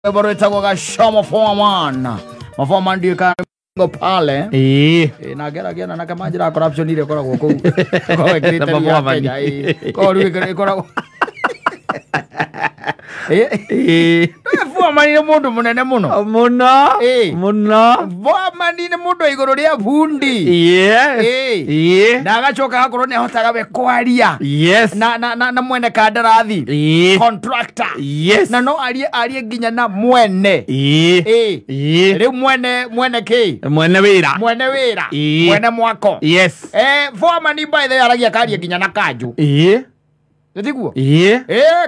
barwetagwo gacomo foman mafoma ndio kango pale nageragena eh, na kamanjira ya corruption ile koragwo kuu koragwo ikirite koragwo vuamani nä må ndå må nene må no oh, må no må no vuamani nä må ndå a igå rå rä a bundi na agacoka agakorwo nä ahotaga we kwaria na mwene kandarathi na no arie arie nginya na mwene rä u mwene mwene kä mwene wä ra mwene wä ra mwene mwako eh, vuamani mbaithe aragia karia nginya na kanjå nithigu ii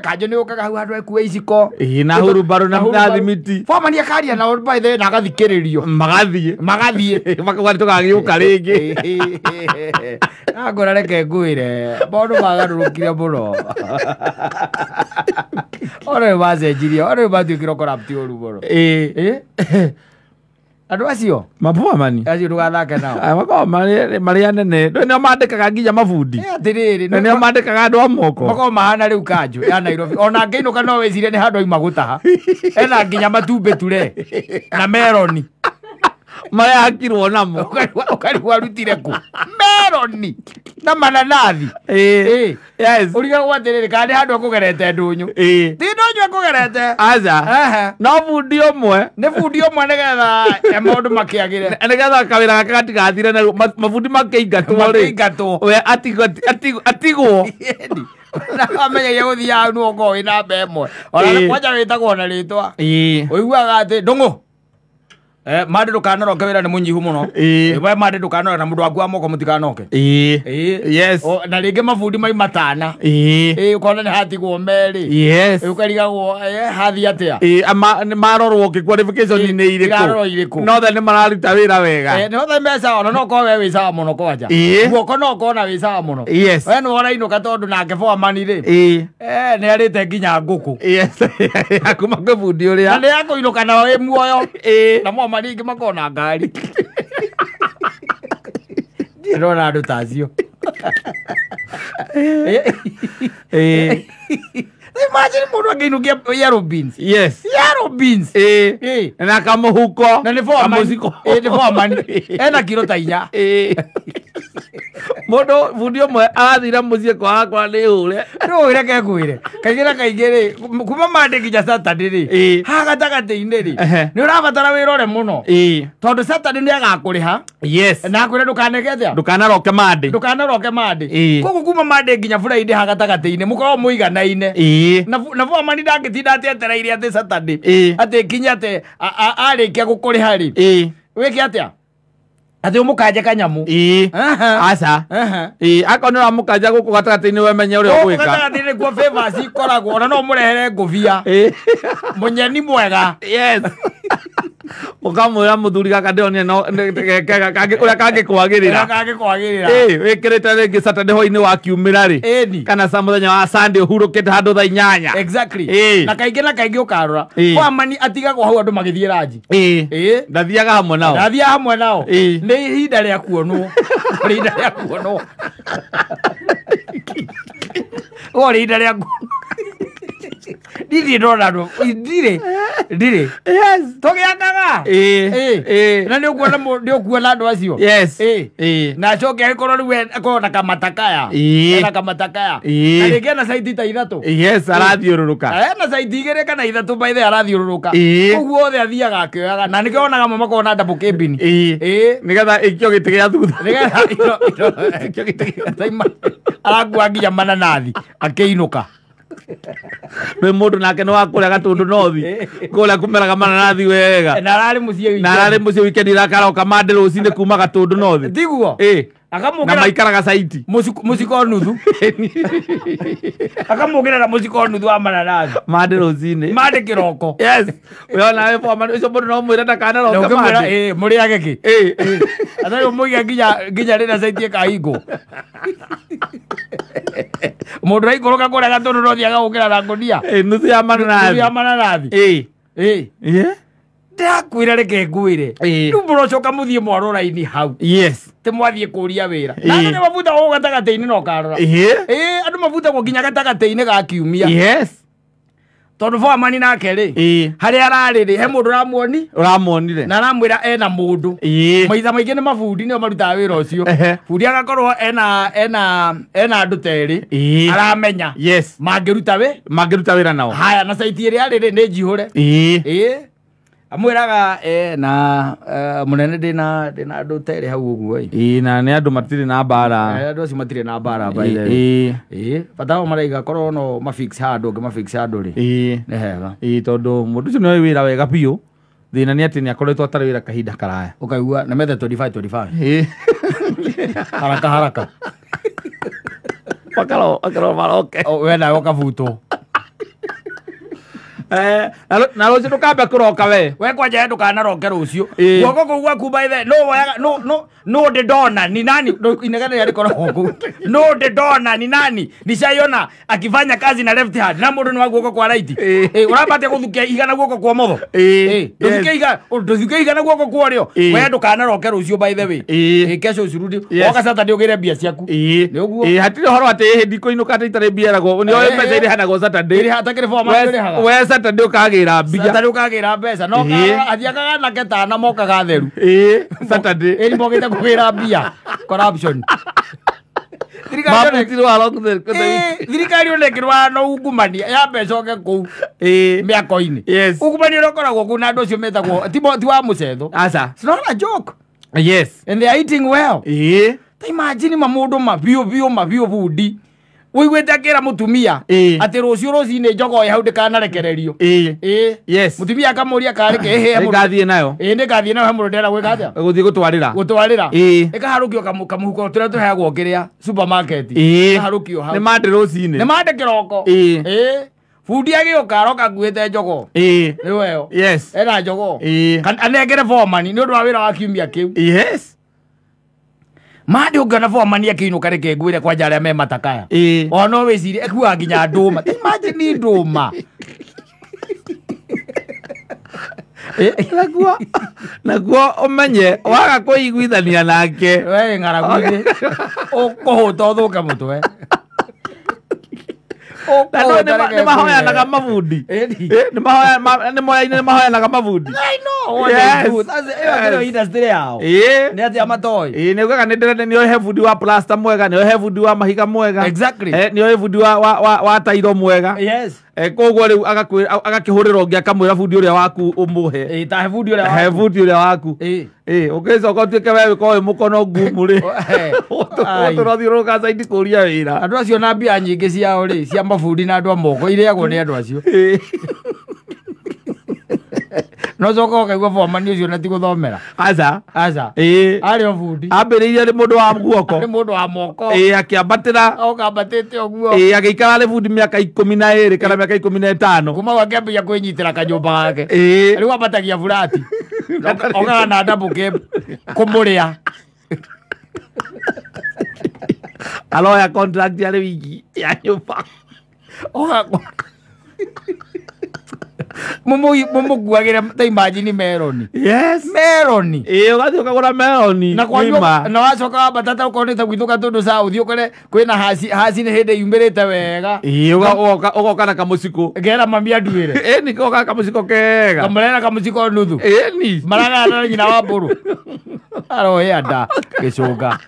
kanjå nä å kaga hau andå ekue iciko na hurumbaru na thimiti fomani akaria na by na agathikä rä rio magathiä magathiĩ tå gagä å ka rä ngä angå ra reke ngwä re maå magarå rå kire må no ona nä macenjirie ona nä matuä kä å ru må no andå acio mabua mani acio ndå gathake nao marä anene nä o mandä kaga nginya mabundi atä rä rä nä o mandä kaga andå a moko makoo mahana rä u kanjå ya nairobi ona ngä inå ka no wä cire nä handå aima gå taha ena nginya matumbä ture na meroni marakirwo namo ũkarĩwarutire kũ meroni na mananathi ũriga eh. eh. gwatĩrĩrĩ kana nĩ handũ akũgerete ndũnyũ eh. ti ndũnyũ akũgerete aca no bundi ũmwe nĩ bundi ũmwe nĩgetha maũndũ makĩagĩre nĩgetha kawĩra gake gatigathire na mabundi makĩingatwo rĩ we atigwo amenyagia gå thiaga nuongo wä namba ä mwe ona kwanja wä tagwo na rä twa å iguaga atä ndå ngå Eh, made ndukanonoke wira ni munyihu muno Eh we made ndukanonoke na mundu waku wa moko mutikanoke yes o, na lege mabundi mai matana Eh. Eh ukona ni hati ko meri yes wo ukarigagwo eh, hathi atia wo ngä qualification ni ko. nä irä kå nothe nä mararuta wä ra wega eh, nothe me sawa eh, na ko we wä sawa må no kwanja guoko nokorwo wä sawa må no we nä worainå ka tondå nake bomani rä nä arä te nginya ngå kå yaku makä bundi å rä a nä akå inå kana we muoyo Eh. na gũthoma rĩngĩ makona ngari ndĩrona andũ ta acio imagine mundu angeinukia yellow beans yes yellow beans eh na kamuhuko na ni foreman eh ni ena kilo ta inya eh mundu bundi umwe athira muthie kwa kwa ni ure ni ure ke kuire kaigira kaigire kuma mande kija saturday ri ha gatagati-inĩ ri urabatara wiro re muno mũno tondu saturday ni agakuriha yes na kuire akwĩre ndũkanegethea ndũkanaroke mandĩ ndũkanaroke mandĩ koguo kuma mandĩ nginya friday ha te inĩ mukoro muiga na ine na mani bũamani ndangĩtinda atĩ etereire atĩ saturday kinya atĩ nginya atĩ gukuriha ri rĩ wĩke atia atä å må kanje kanyamå aca akorwo nä å må kanja gå kå gatagatä-inä we menye å rä a å gwä kagatatä nä kuo ikoragwo ona no må rehere ngå bia må nyeni mwega mukamwä ra må thuri gaka ndä onie å rä a kangä kwagä rä ra wä kä rä te rä ngä satandä wa kiumä ra rä kana ca må thenya wa sandä å hurå kä te handå tha inyanya na kaingä na kaingä å karora kwamani atigagwo hau andå magä thiä ranji ndathiaga hamwe nao ndathiaga hamwe nao nä ihinda rä a kuonwo rä ihinda rä a kuonwo rä ihinda rä kuonwo ndirä ndona ndå ndirä ndirä tå gä angaga eh, eh. eh. na nä å kuona nä å andå acio na acoke agä korwo rä akorwo na kamatakaya na kamatakaya na rä ngä saiti ta ithatå arathiå ena saiti igä rä kana ithatå maithe arathiå rå rå ka koguo othe athiaga akä oyaga na nä kä onaga mo makorwo na ndabå kä mbini nä getha ä kio gä tä gä a thutha arakuanginya mananathi akä ka rä må ndå nake nä wakå rä aga tå ndå nothi kå rä a kå meraga mananathi wega nararä må ciä wikendi rakaroka mandä rå cinä kumaga tå ndå nothi ndiguo akamugera maikaraga saiti muciko nuthu akamugerera muciko nuthu wa mananathi mande rucini mande kiroko yes wona we forma ucio mundu no mwira ndakana roka mande eh muriage ki eh athari umuiga nginya nginya rira saiti ikahingo mundu raikoroka kuria gatundu no thiaga gukira na ngunia eh nuthu ya mananathi nuthu ya mananathi eh eh yeah ndirakwira reke ngwire rä mũrocoka må thiä mwarå raini hau tä mwathiä kå ria wä ra nä mabuta gå gatagatä-inä na å karora andå mabutagwo nginya gatagatä-inä ga kiumia tondå bomani nake rä harä a rarä rä he må ndå ramuoni å ramuonire na aramwä ra ena må ndå maitha maingä nä mabundi nä o marutaga wä ra å cio bundi agakorwo ena ena ena andå terä aramenya mangä ruta wä mangä ruta wä ra nao haya na caiti ä rä arä rä nä njihå re amwiraga eh, na uh, munene ndina ndina andu terĩ hau ũguo i na nĩ andũ matire na bara mbara andũ acio matire na bara mbara bata wao maraiga korwo no mafix handũ ũngĩ mafix handũ rĩ nĩ hega tondũ mũndũ ũcio nĩoĩ wĩra wega piyo thĩna ni atĩ nĩ akoretwo atarĩ wira kahinda karaya ũkaigua na methe 25 25 i haraka haraka pakalo makaroma maroke o wenda ũkabutwo Eh, na rå cio ndå kambe kå roka we we kwanja ndå kanaroke rå cio guoko kå u gakumba ithe nå ndä ndona ni nani inegene rä rikoragwo kå nå ndä ndona ni nani nishaiona akifanya kazi na left hand na må ndå nä wa guoko kwa right å rambatä gå thukia igana guoko kwa motho ndå thukie igana guoko kwa å rä o we ndå kanaroke rå cio mbaithe wä kesho curudi oka satandä å gä re mbia ciaku nä å guo hatirä å horo atä hä ndikå inå ka atä itarä mbia ragwo nä oä mbeca irä hanagwo satandä gata nä å kagä ra mbianä å kagä ra mbeca no athiakaga nake tana mokaga theru ä mogä te kå gä ra mbia thirikari onekirwa no ungumania ya mbeca oke kå u mä ako-inä ungumania å rä a å koragwo kå u na andå å cio mä tagwo ti wa må cetho and they are eating well ta imagine mamundu mabiå biå mabiå bundi wiguite kira mutumia ati rucio rucini njogoe hau ndikanarekererio mutumia akamuria kareke ngathie nayo ndikathie nayo he mundu ndera gwika atia guthie gutwarira gutwarira ikaharukio kamuhuko turia tuheagwo kiria supermarket ikaharukio hau ni mande rucini ni mande kiroko bundi agioka aroka nguite njogo ni ena njogo anengere bomani ni undu wa wira wa kiumia kiu yes mandä å mande ungiona boa mania kiinuka reke ngwire kwanja a me matakaya e. ona wicirie kuga nginya nduma imagine nduma e, naguo å menye waga kå iguithania nake å kå hå ta å thå ke må twe nä mahoyanaga mabundi nä moyaine nä mahoyanaga mabundi nä a matoä nä ugaga nä ohe bundi wa plasta mwega nä ohe bundi wa mahiga mwega eh, nä ohe bundi wa tairo mwega Eh, koguo rä u agakä hå akamwä ra bundi å rä a waku å må he bundi å rä waku å kä coka å tuä ke wegä korwo wä må kono ngumu rä tå rothiå rå kacaidi kå ria wä ra andå acio na mbia nyingä ciao rä cia mabundi na andå a moko ireagwo nä andå acio no coka ukaigua bomani ucio na ti guthomera aca aca ii arä o bundi ambä rä mundu wa guoko nä mundu wa moko ii akäambatä ra okambatä te å guo agä ikara rä bundi mä aka ikå na ä rä kana mä aka ikå na ä tano kuma gwake ambä ria kwä nyitä ra kanyå mba gake rä u ambatagia burati ogara na ndambå kä kå må rä a aloya contract arä wiki ya nyå mba mumuguagira ta imagine meroni yes meroni ä å gathiä å kagå ra meroni na wacoka wa mbatata å korwo nä ta gwitå tå ndå ca å thiä å kore kwä na haci nä hä ndä yumä rä te wega å goka na kamå cikå gera mami anduä re ni nä goka kamå ciko kega kamå kamå ciko nuthu ni maragana na nyina wa mbå rå aroä anda gä cå nga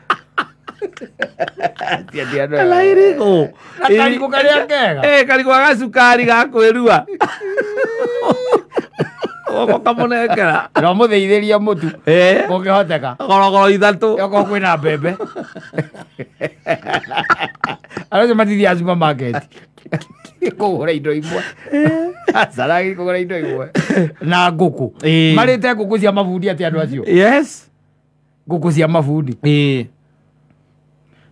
tiatianoela irigo na karigå karä a kega karigå gacukari gakwä rua goko kamunengera no mutheitheria mutu gukihoteka gorogoro ithatu kwä na mbembe aracio matithiaga gå ra indo imwe gå ra indo imwe na ngå kå marä te ngå kå cia mabundi atä andå acio ngå kå cia mabundi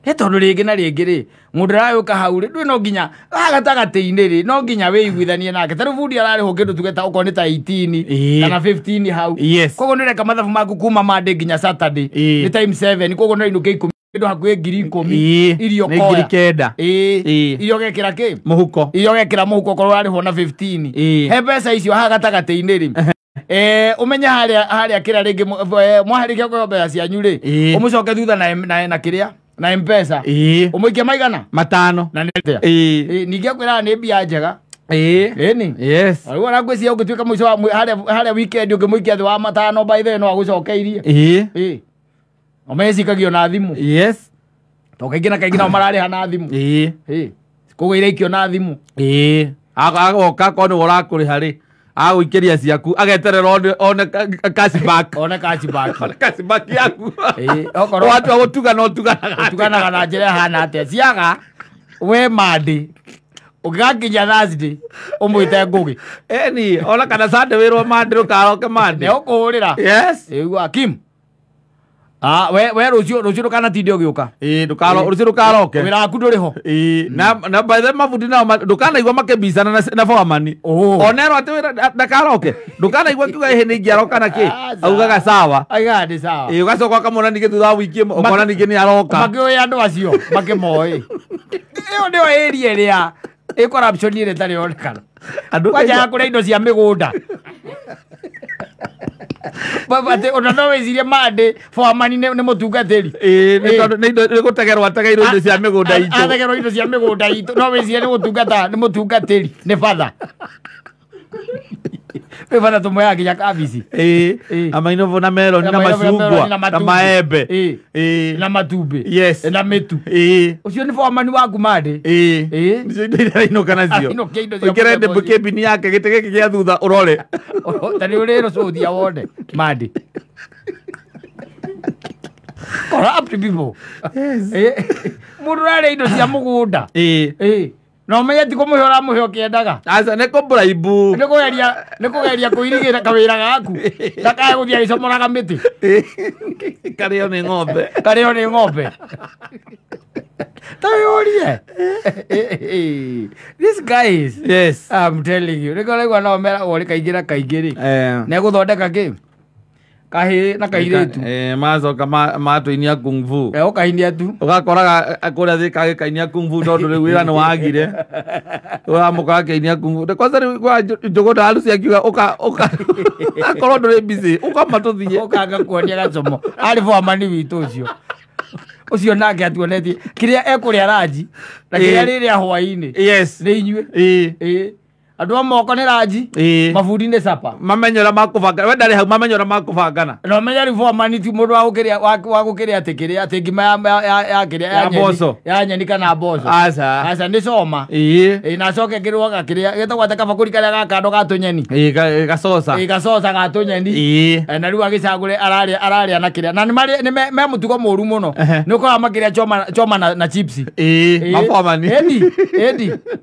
nä tondå rä ngä na rä ngä rä må ndå arayå ka hau rä ndå no nginya gatagatĩ-inä rä no nginya wä iguithanie nake tarä bundi ararä hå kä ndå tugeta å korwo nä ta kana 15 hau koguo nä reka mathabu maku kuma mandä nginya saturday nä time koguo no inå kä ikå ndå hakuä ngiri ikå mi irio koya kenda irio gekä ra kä må huko irio gekä ra må huko korwo arä ho na he mbeca icio haha gatagatĩ-inä rä umenye harä a kä rä a rä ngä eh, mwarä kia kweho mbeca cianyu rä å må coke thutha na kä rä na mpesa ii umuikia maigana matano na akwä ii nä mbia njega ini yes u ona cia å ngä tuä ka må harä a å ngä må ikia thä wa matano by the no agå cokeirie ä na thimå yes to kaingä na kaingä nao mararä ha na thimå kå gå iraikio na thimå ä agoka korwo nä wo å rakå rä harä agũikiria ciaku ageterera one kacibaki yaku watua gũtugana ũtuganaga na njĩra hana atĩa ciaga we mandĩ ũngĩgakinya thursday ũmwĩte ngũgĩ ĩni ona kana sunday wĩrwo mandĩ ndũkaroke mandĩ nĩ ũkũhũrĩra yes ĩu yes. Ah, we we rucio rucio kana tidio giuka eh dukalo rucio rukaloke wira aku nduri ho eh na na by the na dukana iwa igwa makebisana na na amani oh onero ati wira ndakaloke ndukana igwa kiuga ehe ni ngiaroka na auga augaga sawa aiga ndi sawa eh ugacoka kamona nige thutha wiki okona nige ni aroka makiwe andu acio makimoi iyo ndio area ria ä corruption ä rä tarä onekana kwanja ya kå rä indo cia mä gå ona no wĩcirie mandĩ bomani nĩ mũtungatĩri gå tegerwo ategeirwo indo cia mä mĩgũnda itũ ategerwo indo cia mä gå nda itå no nä gå tungata nä må tungatä ri nä batha vana tumbo yake ya kabisi eh, eh, eh. amainovo na melon na masugwa na maembe eh, eh, na matube yes, na metu eh, ucio ni fomani waku made eh, eh, nicio indo iria inoka nacio ikire ndembe kĩmbini yake gĩtĩ gĩkĩ thutha ũrore oh, oh, tani ũrĩ rũcũthia wone made corrupt people yes. eh, mũndũ rarĩa indo cia mũgũnda eh, eh no menye ti kå må hä å ramå hä å kä endaga nä kå mbå raimbu nä geria kå irigä kawä ra gaku ndakae gå thia gä comoraga mä tä karä o nä ng'ombe karä o nä ng'ombe ta wä å rie nä kå raigua no meragwo rä kaingä ra kaingä rä eh. negå thondeka kä kahä na kairä tu eh, macoka matå-inia kungbu eh, o å tu å gakoraga eh, kå rä a thä kagä kainia kungbu tondå rä wä ra nä wagire å ramå kaga kainia kungbu ndekwanza rä u njå ndaru ciakiuga gakorwo ndå rä mbicä å tå thiä å kanga kuonia gacomo arä amani witå å cio cio nake atuonetie kiria ekuria ranji na rä rä a yes ni inyuä andå a moko nä ranji mabundi nä capa mamenyora makåbanga ndarä hau mamenyora makåbangana na menya rivomaniti må ndå wa gå kä rä atä kä rä atä ngima ya nyeni kana mboco aca nä coma na coke ngä rwo gakä rä a getagwo atä kabakå karä a gakando gatå nyeni gacoca gacoca gatå nyeni eh, na rä u agä cagå re ararä a na kä rä a na me må tugo må ru må no nä å koraga makä rä a choma na chipsi mabomani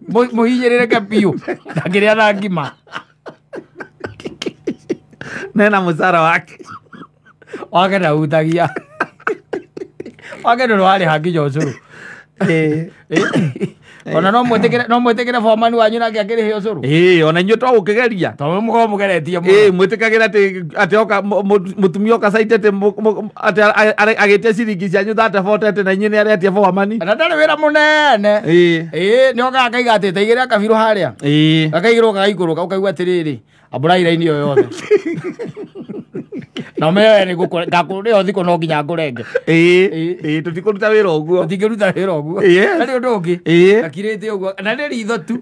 må hinyä rä reke biå akĩrĩa na ngima nena mũcara wake wake ndahutagia wake å nginya ũcũrũ ona no mwitikire no mwitikire bomani wanyu nake hiyo ucuru ii ona inyuĩ to gũkĩgeria to mũkorwo mũgeretie ii mwĩtĩkagĩra atĩ atĩ oka mũtumia oka site atĩ atĩ agĩtie ciringi cianyu thate bote atĩ na inyuĩ nĩ aretie bomani na ndarĩ wĩra mũnene ii ii nĩ okaga akaiga atĩ ta igĩrĩ akabirwo harĩa ii gakaigĩrwo gagaikũrũka ũkaigua atĩrĩrĩ ambũrai raini yo yothe na ni meoe ngakå thikå no nginya ngurenge renge tå tikå ruta wä ra å guo tingä ruta wä ra å guo narä å ndå å ngä gakirä te å guo na rä ritho tu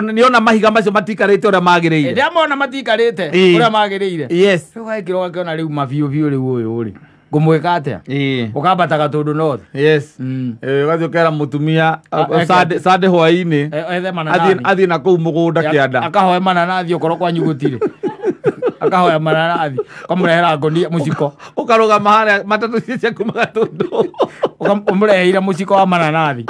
nä ona mahiga macio matikarä te magireire ndia mona magä rä magireire yes ruga matikarä te å rä a magä rä ire rä ona rä u mabiå biå rä u å yå rä ngumwika atia ukambata gatundu north yes ugathi mm. ukera mutumia sande hwaini e- athie na kuu mugunda kianda akahoe mananathi okorwo kwanyu gutire akahoya mararathi kamurehera ngonia muciko ukaruga haria matatu cia ciaku magatundu umureheire muciko wa mararathi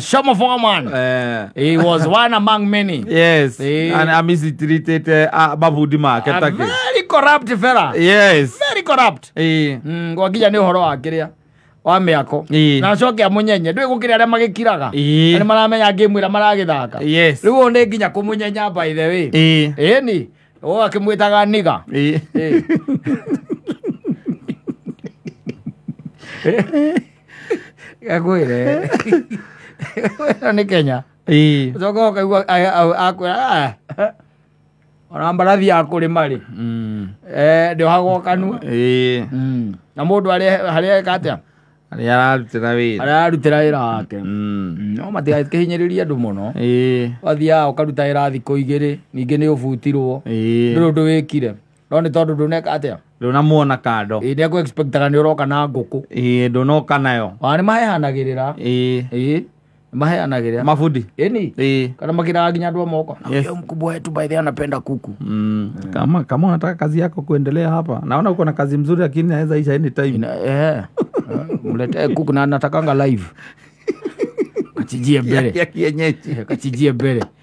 Shomofoman. Eh. He was one among many. Yes. He, and I mistreated uh, Babudi A very corrupt fella. Yes. Very corrupt. Mm, wa mä ako na acoke amunyenye ndå ä gå kä rä arä a magä kiraga nä maramenya ngä mwä ra maragä thaka rä u nä nginya kå må nyenya mbaithe wä ni å akä mwä taga niga gagwä re no nä kenya coka kaigua akwä ra ona mbarathi ya kå rä marä mm. ndä ohagwo kanua mm. na må ndå harä ekatä a arä a ararutĩra wä ararutĩra wä wake mm. Mm, no matigagĩkihinyä rä ria wathiaga å karuta wä ra thikå igä rä ningä nä å no nä tondå ndå neka atä muona kando ä ndä ekå nä å na ngå kå ndå nayo nä maheanagä rä ra mabundi ni kana makiraga nginya andå amoko mkubwa wetu baithe anapenda kuku mm. kama kama unataka kazi yako kuendelea hapa naona uko na kazi mzuri lakini naweza isha anytime eh. mletee eh, kuku live kachijie mbele ya kienyeji eh,